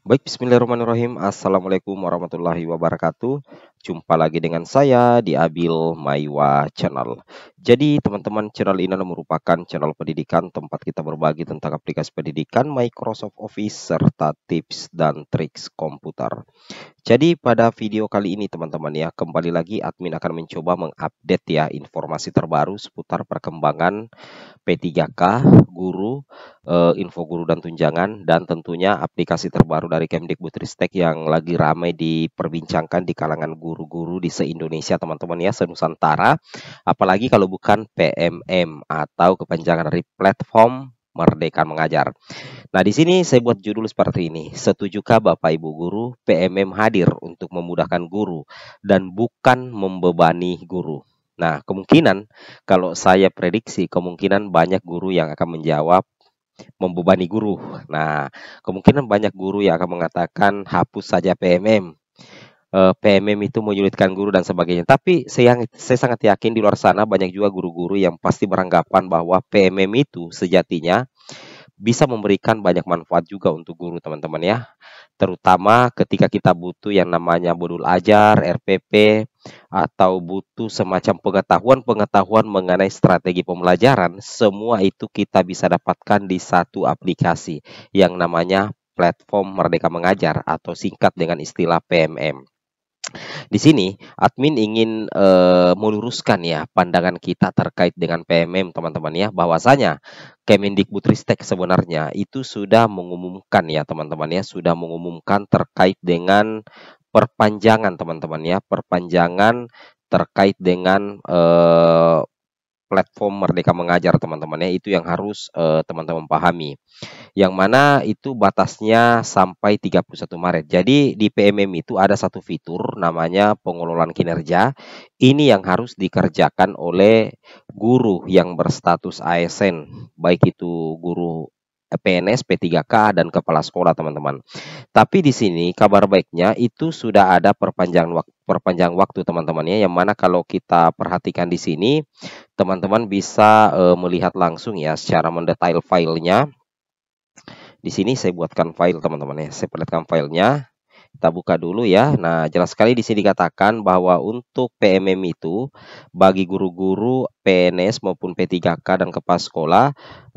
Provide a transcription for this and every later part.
Baik, bismillahirrahmanirrahim. Assalamualaikum warahmatullahi wabarakatuh. Jumpa lagi dengan saya di Abil Maiwa Channel. Jadi teman-teman channel ini merupakan channel pendidikan tempat kita berbagi tentang aplikasi pendidikan Microsoft Office serta tips dan triks komputer. Jadi pada video kali ini teman-teman ya kembali lagi admin akan mencoba mengupdate ya informasi terbaru seputar perkembangan P3K, guru, eh, info guru dan tunjangan dan tentunya aplikasi terbaru dari Kemdikbudristek yang lagi ramai diperbincangkan di kalangan guru guru-guru di se-Indonesia teman-teman ya, se-Nusantara. Apalagi kalau bukan PMM atau kepanjangan dari Platform Merdeka Mengajar. Nah, di sini saya buat judul seperti ini. Setujukah Bapak Ibu guru PMM hadir untuk memudahkan guru dan bukan membebani guru? Nah, kemungkinan kalau saya prediksi kemungkinan banyak guru yang akan menjawab membebani guru. Nah, kemungkinan banyak guru yang akan mengatakan hapus saja PMM Eh, PMM itu menyulitkan guru dan sebagainya. Tapi saya, saya sangat yakin di luar sana banyak juga guru-guru yang pasti beranggapan bahwa PMM itu sejatinya bisa memberikan banyak manfaat juga untuk guru teman-teman ya. Terutama ketika kita butuh yang namanya modul ajar, RPP, atau butuh semacam pengetahuan-pengetahuan mengenai strategi pembelajaran, semua itu kita bisa dapatkan di satu aplikasi yang namanya platform Merdeka Mengajar atau singkat dengan istilah PMM. Di sini admin ingin e, meluruskan ya pandangan kita terkait dengan PMM teman-teman ya bahwasanya Kemendikbudristek sebenarnya itu sudah mengumumkan ya teman-teman ya sudah mengumumkan terkait dengan perpanjangan teman-teman ya perpanjangan terkait dengan e, platform Merdeka Mengajar teman-temannya itu yang harus eh, teman-teman uh, pahami. Yang mana itu batasnya sampai 31 Maret. Jadi di PMM itu ada satu fitur namanya pengelolaan kinerja. Ini yang harus dikerjakan oleh guru yang berstatus ASN, baik itu guru PNS, P3K, dan kepala sekolah teman-teman. Tapi di sini kabar baiknya itu sudah ada perpanjangan waktu perpanjang waktu teman-temannya yang mana kalau kita perhatikan di sini teman-teman bisa e, melihat langsung ya secara mendetail filenya di sini saya buatkan file teman-teman ya saya perlihatkan filenya kita buka dulu ya. Nah, jelas sekali di sini dikatakan bahwa untuk PMM itu bagi guru-guru PNS maupun P3K dan kepala sekolah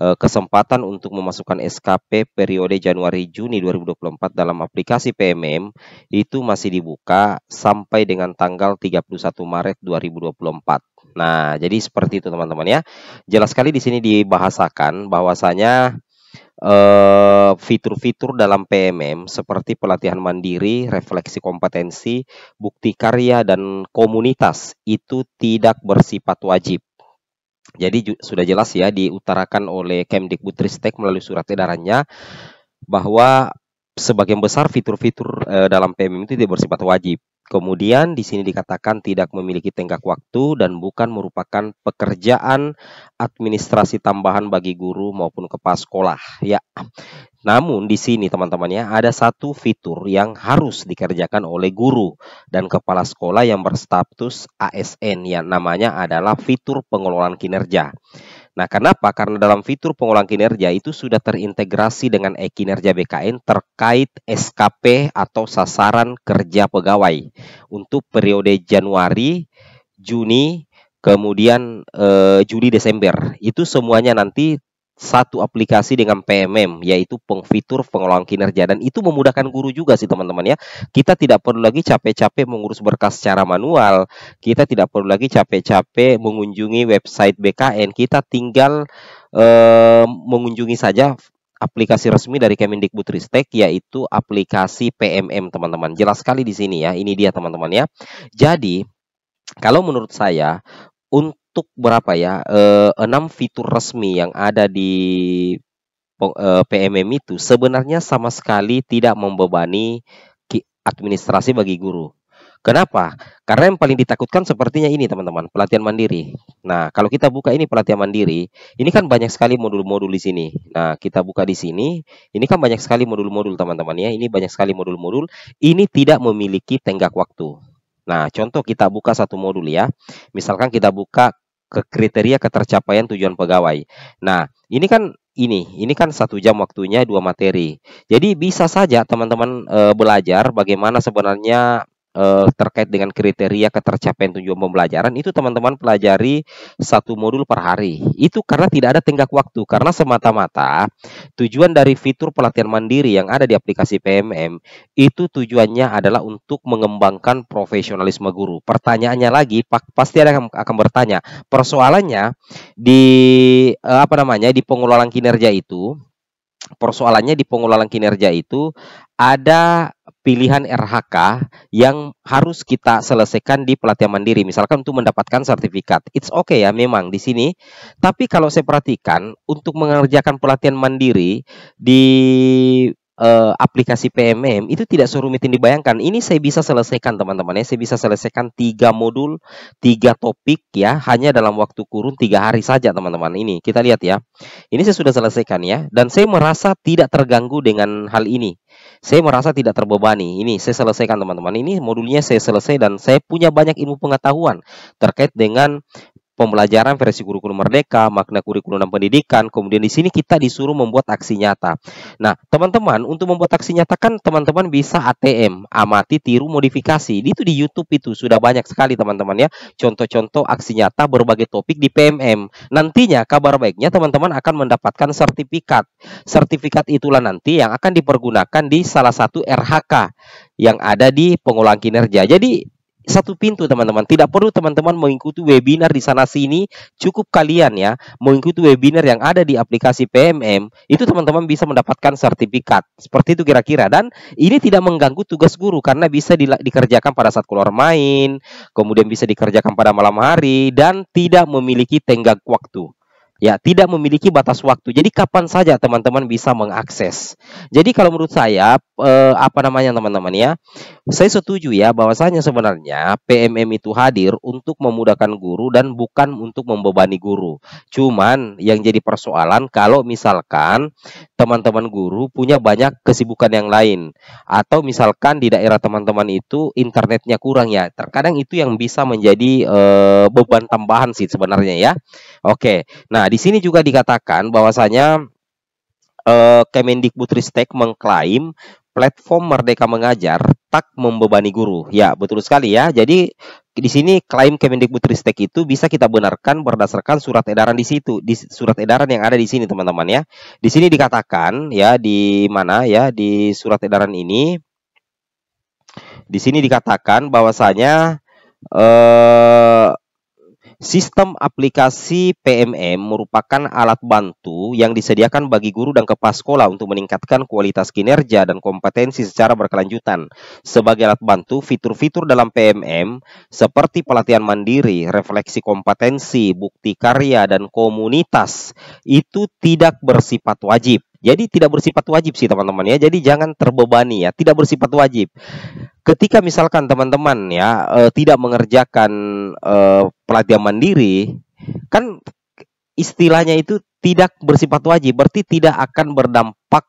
eh, kesempatan untuk memasukkan SKP periode Januari Juni 2024 dalam aplikasi PMM itu masih dibuka sampai dengan tanggal 31 Maret 2024. Nah, jadi seperti itu teman-teman ya. Jelas sekali di sini dibahasakan bahwasanya Eh, fitur-fitur dalam PMM seperti pelatihan mandiri, refleksi kompetensi, bukti karya dan komunitas itu tidak bersifat wajib. Jadi sudah jelas ya diutarakan oleh Kemdikbudristek melalui surat edarannya bahwa sebagian besar fitur-fitur eh, dalam PMM itu tidak bersifat wajib. Kemudian di sini dikatakan tidak memiliki tenggak waktu dan bukan merupakan pekerjaan administrasi tambahan bagi guru maupun kepala sekolah. Ya. Namun di sini teman-temannya ada satu fitur yang harus dikerjakan oleh guru dan kepala sekolah yang berstatus ASN Yang namanya adalah fitur pengelolaan kinerja. Nah, kenapa? Karena dalam fitur pengulang kinerja itu sudah terintegrasi dengan e-kinerja BKN terkait SKP atau sasaran kerja pegawai untuk periode Januari, Juni, kemudian eh, Juli, Desember. Itu semuanya nanti satu aplikasi dengan PMM yaitu pengfitur pengelolaan kinerja dan itu memudahkan guru juga sih teman-teman ya. Kita tidak perlu lagi capek-capek mengurus berkas secara manual. Kita tidak perlu lagi capek-capek mengunjungi website BKN. Kita tinggal eh, mengunjungi saja aplikasi resmi dari Kemendikbudristek yaitu aplikasi PMM teman-teman. Jelas sekali di sini ya. Ini dia teman-teman ya. Jadi kalau menurut saya untuk untuk berapa ya? Eh, enam fitur resmi yang ada di PMM eh, itu sebenarnya sama sekali tidak membebani administrasi bagi guru. Kenapa? Karena yang paling ditakutkan sepertinya ini teman-teman, pelatihan mandiri. Nah, kalau kita buka ini pelatihan mandiri, ini kan banyak sekali modul-modul di sini. Nah, kita buka di sini, ini kan banyak sekali modul-modul teman-teman ya. Ini banyak sekali modul-modul. Ini tidak memiliki tenggak waktu. Nah, contoh kita buka satu modul ya. Misalkan kita buka ke kriteria ketercapaian tujuan pegawai. Nah, ini kan ini, ini kan satu jam waktunya dua materi. Jadi bisa saja teman-teman e, belajar bagaimana sebenarnya eh, terkait dengan kriteria ketercapaian tujuan pembelajaran itu teman-teman pelajari satu modul per hari. Itu karena tidak ada tenggak waktu karena semata-mata tujuan dari fitur pelatihan mandiri yang ada di aplikasi PMM itu tujuannya adalah untuk mengembangkan profesionalisme guru. Pertanyaannya lagi pasti ada yang akan bertanya. Persoalannya di eh, apa namanya di pengelolaan kinerja itu persoalannya di pengelolaan kinerja itu ada pilihan RHK yang harus kita selesaikan di pelatihan mandiri misalkan untuk mendapatkan sertifikat. It's okay ya memang di sini. Tapi kalau saya perhatikan untuk mengerjakan pelatihan mandiri di uh, aplikasi PMM itu tidak serumit yang dibayangkan. Ini saya bisa selesaikan teman-teman ya. Saya bisa selesaikan tiga modul, tiga topik ya, hanya dalam waktu kurun tiga hari saja teman-teman. Ini kita lihat ya. Ini saya sudah selesaikan ya, dan saya merasa tidak terganggu dengan hal ini. Saya merasa tidak terbebani. Ini saya selesaikan teman-teman. Ini modulnya saya selesai dan saya punya banyak ilmu pengetahuan terkait dengan pembelajaran versi kurikulum merdeka, makna kurikulum dan pendidikan. Kemudian di sini kita disuruh membuat aksi nyata. Nah, teman-teman, untuk membuat aksi nyata kan teman-teman bisa ATM, amati, tiru, modifikasi. Itu di YouTube itu sudah banyak sekali teman-teman ya. Contoh-contoh aksi nyata berbagai topik di PMM. Nantinya kabar baiknya teman-teman akan mendapatkan sertifikat. Sertifikat itulah nanti yang akan dipergunakan di salah satu RHK yang ada di pengulang kinerja. Jadi satu pintu teman-teman. Tidak perlu teman-teman mengikuti webinar di sana sini, cukup kalian ya mengikuti webinar yang ada di aplikasi PMM, itu teman-teman bisa mendapatkan sertifikat. Seperti itu kira-kira dan ini tidak mengganggu tugas guru karena bisa di, dikerjakan pada saat keluar main, kemudian bisa dikerjakan pada malam hari dan tidak memiliki tenggang waktu ya tidak memiliki batas waktu. Jadi kapan saja teman-teman bisa mengakses. Jadi kalau menurut saya eh, apa namanya teman-teman ya, saya setuju ya bahwasanya sebenarnya PMM itu hadir untuk memudahkan guru dan bukan untuk membebani guru. Cuman yang jadi persoalan kalau misalkan teman-teman guru punya banyak kesibukan yang lain atau misalkan di daerah teman-teman itu internetnya kurang ya. Terkadang itu yang bisa menjadi eh, beban tambahan sih sebenarnya ya. Oke. Nah, di sini juga dikatakan bahwasanya eh, Kemendikbudristek mengklaim platform Merdeka Mengajar tak membebani guru. Ya, betul sekali ya. Jadi di sini klaim Kemendikbudristek itu bisa kita benarkan berdasarkan surat edaran di situ, di surat edaran yang ada di sini teman-teman ya. Di sini dikatakan ya di mana ya di surat edaran ini di sini dikatakan bahwasanya eh Sistem aplikasi PMM merupakan alat bantu yang disediakan bagi guru dan kepala sekolah untuk meningkatkan kualitas kinerja dan kompetensi secara berkelanjutan. Sebagai alat bantu, fitur-fitur dalam PMM seperti pelatihan mandiri, refleksi kompetensi, bukti karya, dan komunitas itu tidak bersifat wajib. Jadi tidak bersifat wajib sih teman-teman ya. Jadi jangan terbebani ya, tidak bersifat wajib ketika misalkan teman-teman ya e, tidak mengerjakan e, pelatihan mandiri kan istilahnya itu tidak bersifat wajib berarti tidak akan berdampak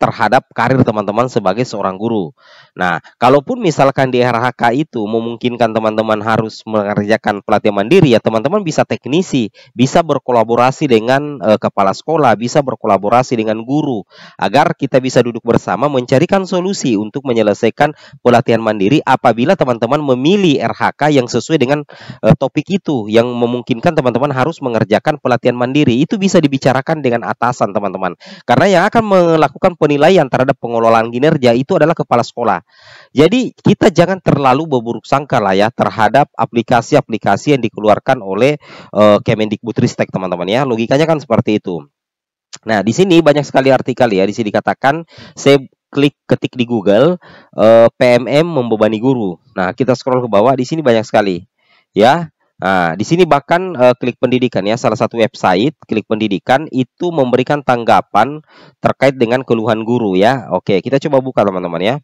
terhadap karir teman-teman sebagai seorang guru. Nah, kalaupun misalkan di RHK itu memungkinkan teman-teman harus mengerjakan pelatihan mandiri ya teman-teman bisa teknisi, bisa berkolaborasi dengan eh, kepala sekolah, bisa berkolaborasi dengan guru agar kita bisa duduk bersama mencarikan solusi untuk menyelesaikan pelatihan mandiri apabila teman-teman memilih RHK yang sesuai dengan eh, topik itu yang memungkinkan teman-teman harus mengerjakan pelatihan mandiri. Itu bisa dibicarakan dengan atasan teman-teman. Karena yang akan melakukan penilaian terhadap pengelolaan kinerja itu adalah kepala sekolah. Jadi kita jangan terlalu berburuk sangka lah ya terhadap aplikasi-aplikasi yang dikeluarkan oleh uh, Kemendikbudristek teman-teman ya. Logikanya kan seperti itu. Nah, di sini banyak sekali artikel ya. Di sini dikatakan saya klik ketik di Google uh, eh, PMM membebani guru. Nah, kita scroll ke bawah di sini banyak sekali. Ya, Nah, di sini bahkan uh, klik pendidikan ya, salah satu website klik pendidikan itu memberikan tanggapan terkait dengan keluhan guru ya. Oke, kita coba buka teman-teman ya.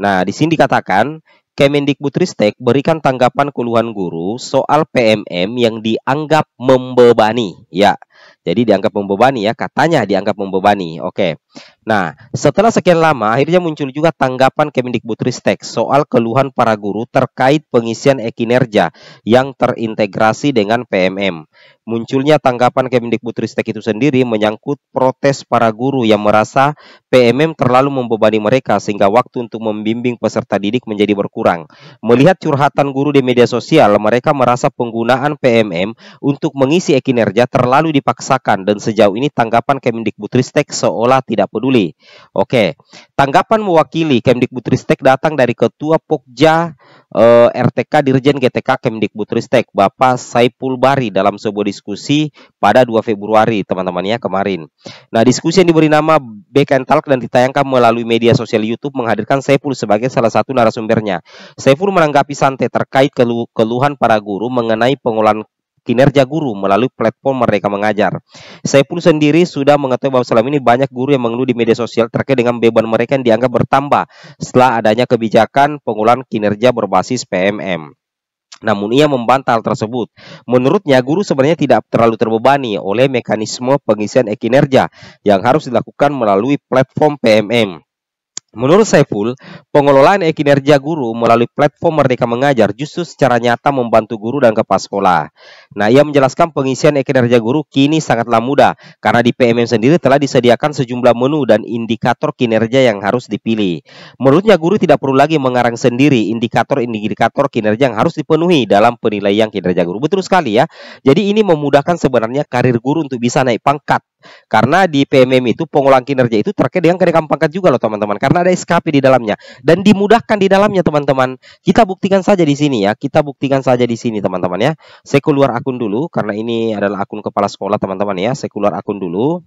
Nah, di sini dikatakan Kemendikbudristek berikan tanggapan keluhan guru soal PMM yang dianggap membebani ya. Jadi dianggap membebani ya, katanya dianggap membebani. Oke. Nah, setelah sekian lama akhirnya muncul juga tanggapan Kemendikbudristek soal keluhan para guru terkait pengisian ekinerja yang terintegrasi dengan PMM. Munculnya tanggapan Kemendikbudristek itu sendiri menyangkut protes para guru yang merasa PMM terlalu membebani mereka sehingga waktu untuk membimbing peserta didik menjadi berkurang. Melihat curhatan guru di media sosial, mereka merasa penggunaan PMM untuk mengisi ekinerja terlalu dipakai dipaksakan dan sejauh ini tanggapan Kemendikbudristek seolah tidak peduli. Oke, tanggapan mewakili Kemendikbudristek datang dari Ketua Pokja eh, RTK Dirjen GTK Kemendikbudristek Bapak Saipul Bari dalam sebuah diskusi pada 2 Februari teman-temannya kemarin. Nah, diskusi yang diberi nama BKN Talk dan ditayangkan melalui media sosial YouTube menghadirkan Saipul sebagai salah satu narasumbernya. Saipul menanggapi santai terkait keluh keluhan para guru mengenai pengolahan kinerja guru melalui platform mereka Mengajar. Saya pun sendiri sudah mengetahui bahwa selama ini banyak guru yang mengeluh di media sosial terkait dengan beban mereka yang dianggap bertambah setelah adanya kebijakan pengulangan kinerja berbasis PMM. Namun ia membantah hal tersebut. Menurutnya guru sebenarnya tidak terlalu terbebani oleh mekanisme pengisian ekinerja yang harus dilakukan melalui platform PMM. Menurut Saiful, pengelolaan e-kinerja guru melalui platform Merdeka Mengajar justru secara nyata membantu guru dan kepala sekolah. Nah, ia menjelaskan pengisian ekinerja guru kini sangatlah mudah karena di PMM sendiri telah disediakan sejumlah menu dan indikator kinerja yang harus dipilih. Menurutnya guru tidak perlu lagi mengarang sendiri indikator-indikator kinerja yang harus dipenuhi dalam penilaian kinerja guru. Betul sekali ya. Jadi ini memudahkan sebenarnya karir guru untuk bisa naik pangkat karena di PMM itu pengulang kinerja itu terkait dengan kenaikan pangkat juga loh teman-teman. Karena ada SKP di dalamnya dan dimudahkan di dalamnya teman-teman. Kita buktikan saja di sini ya. Kita buktikan saja di sini teman-teman ya. Saya keluar akun dulu karena ini adalah akun kepala sekolah teman-teman ya. Saya keluar akun dulu.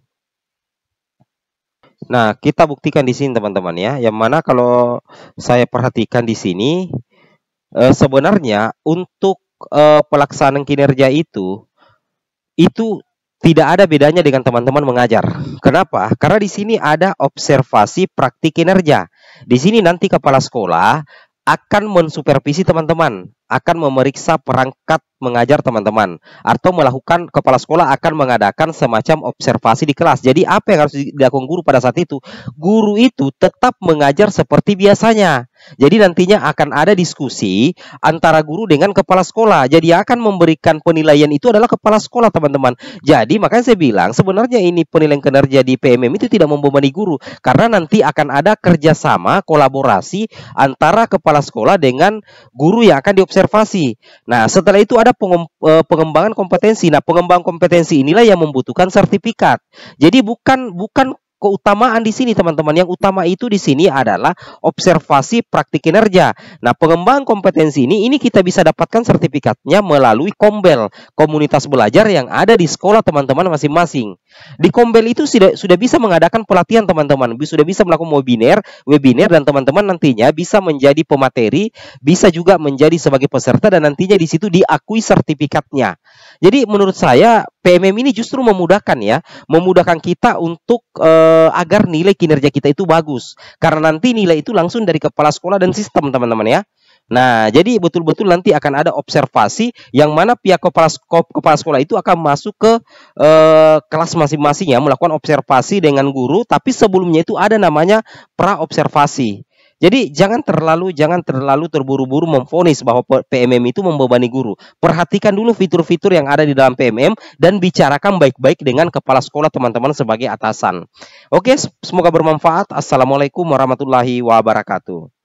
Nah, kita buktikan di sini teman-teman ya. Yang mana kalau saya perhatikan di sini eh, sebenarnya untuk eh, pelaksanaan kinerja itu itu tidak ada bedanya dengan teman-teman mengajar. Kenapa? Karena di sini ada observasi praktik kinerja. Di sini nanti kepala sekolah akan mensupervisi teman-teman akan memeriksa perangkat mengajar teman-teman atau melakukan kepala sekolah akan mengadakan semacam observasi di kelas. Jadi apa yang harus dilakukan guru pada saat itu? Guru itu tetap mengajar seperti biasanya. Jadi nantinya akan ada diskusi antara guru dengan kepala sekolah. Jadi akan memberikan penilaian itu adalah kepala sekolah, teman-teman. Jadi makanya saya bilang sebenarnya ini penilaian kinerja di PMM itu tidak membebani guru karena nanti akan ada kerjasama kolaborasi antara kepala sekolah dengan guru yang akan diobservasi observasi. Nah, setelah itu ada eh, pengembangan kompetensi. Nah, pengembangan kompetensi inilah yang membutuhkan sertifikat. Jadi bukan bukan keutamaan di sini teman-teman. Yang utama itu di sini adalah observasi praktik kinerja. Nah, pengembang kompetensi ini ini kita bisa dapatkan sertifikatnya melalui Kombel, komunitas belajar yang ada di sekolah teman-teman masing-masing. Di Kombel itu sudah sudah bisa mengadakan pelatihan teman-teman, sudah bisa melakukan webinar, webinar dan teman-teman nantinya bisa menjadi pemateri, bisa juga menjadi sebagai peserta dan nantinya di situ diakui sertifikatnya. Jadi menurut saya PMM ini justru memudahkan ya, memudahkan kita untuk e, agar nilai kinerja kita itu bagus. Karena nanti nilai itu langsung dari kepala sekolah dan sistem teman-teman ya. Nah, jadi betul-betul nanti akan ada observasi yang mana pihak kepala kepala sekolah itu akan masuk ke e, kelas masing-masing ya melakukan observasi dengan guru, tapi sebelumnya itu ada namanya pra observasi. Jadi jangan terlalu jangan terlalu terburu-buru memfonis bahwa PMM itu membebani guru. Perhatikan dulu fitur-fitur yang ada di dalam PMM dan bicarakan baik-baik dengan kepala sekolah teman-teman sebagai atasan. Oke, semoga bermanfaat. Assalamualaikum warahmatullahi wabarakatuh.